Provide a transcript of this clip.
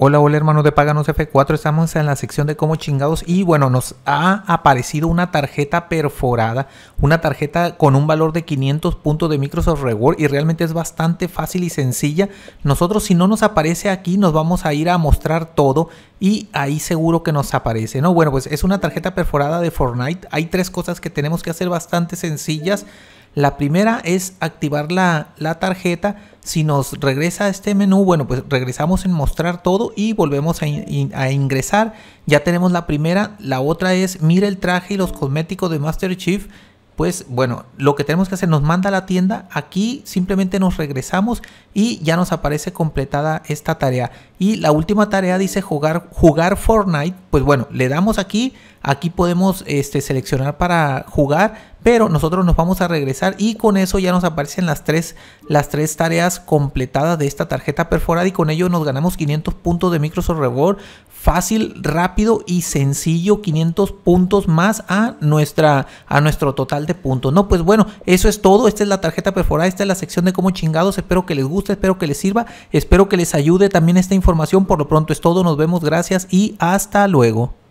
Hola, hola hermanos de Paganos F4, estamos en la sección de cómo chingados y bueno, nos ha aparecido una tarjeta perforada, una tarjeta con un valor de 500 puntos de Microsoft Reward y realmente es bastante fácil y sencilla. Nosotros si no nos aparece aquí nos vamos a ir a mostrar todo y ahí seguro que nos aparece, ¿no? Bueno, pues es una tarjeta perforada de Fortnite. Hay tres cosas que tenemos que hacer bastante sencillas. La primera es activar la, tarjeta. Si nos regresa a este menú, bueno, pues regresamos en mostrar todo y volvemos a, a, ingresar. Ya tenemos la primera. La otra es mira el traje y los cosméticos de Master Chief pues bueno, lo que tenemos que hacer nos manda la tienda, aquí simplemente nos regresamos y ya nos aparece completada esta tarea. Y la última tarea dice jugar, jugar Fortnite, pues bueno, le damos aquí, aquí podemos este, seleccionar para jugar, pero nosotros nos vamos a regresar y con eso ya nos aparecen las tres, las tres tareas completadas de esta tarjeta perforada y con ello nos ganamos 500 puntos de Microsoft Reward fácil, rápido y sencillo 500 puntos más a, nuestra, a nuestro total de puntos. No, pues bueno, eso es todo. Esta es la tarjeta perforada, esta es la sección de cómo chingados. Espero que les guste, espero que les sirva, espero que les ayude también esta información. Por lo pronto es todo, nos vemos, gracias y hasta luego.